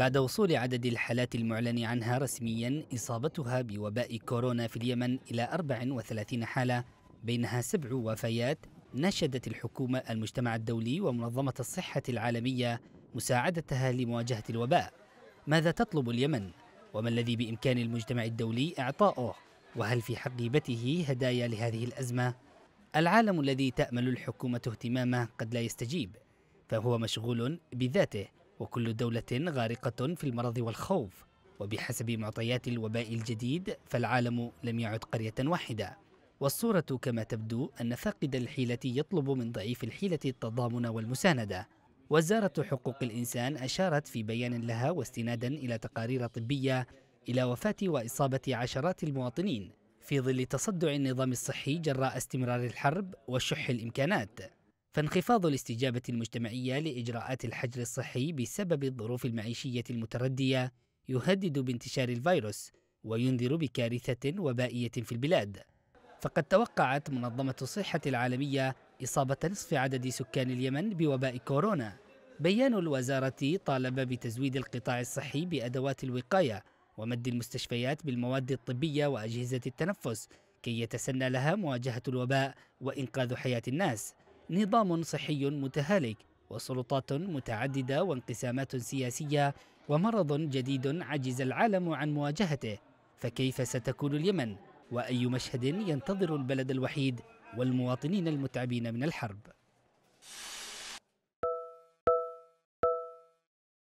بعد وصول عدد الحالات المعلن عنها رسميا إصابتها بوباء كورونا في اليمن إلى 34 حالة بينها سبع وفيات نشدت الحكومة المجتمع الدولي ومنظمة الصحة العالمية مساعدتها لمواجهة الوباء ماذا تطلب اليمن؟ وما الذي بإمكان المجتمع الدولي إعطاؤه؟ وهل في حقيبته هدايا لهذه الأزمة؟ العالم الذي تأمل الحكومة اهتمامه قد لا يستجيب فهو مشغول بذاته وكل دولة غارقة في المرض والخوف وبحسب معطيات الوباء الجديد فالعالم لم يعد قرية واحدة والصورة كما تبدو أن فاقد الحيلة يطلب من ضعيف الحيلة التضامن والمساندة وزارة حقوق الإنسان أشارت في بيان لها واستنادا إلى تقارير طبية إلى وفاة وإصابة عشرات المواطنين في ظل تصدع النظام الصحي جراء استمرار الحرب وشح الإمكانات فانخفاض الاستجابة المجتمعية لإجراءات الحجر الصحي بسبب الظروف المعيشية المتردية يهدد بانتشار الفيروس وينذر بكارثة وبائية في البلاد فقد توقعت منظمة الصحة العالمية إصابة نصف عدد سكان اليمن بوباء كورونا بيان الوزارة طالب بتزويد القطاع الصحي بأدوات الوقاية ومد المستشفيات بالمواد الطبية وأجهزة التنفس كي يتسنى لها مواجهة الوباء وإنقاذ حياة الناس نظام صحي متهالك وسلطات متعددة وانقسامات سياسية ومرض جديد عجز العالم عن مواجهته فكيف ستكون اليمن وأي مشهد ينتظر البلد الوحيد والمواطنين المتعبين من الحرب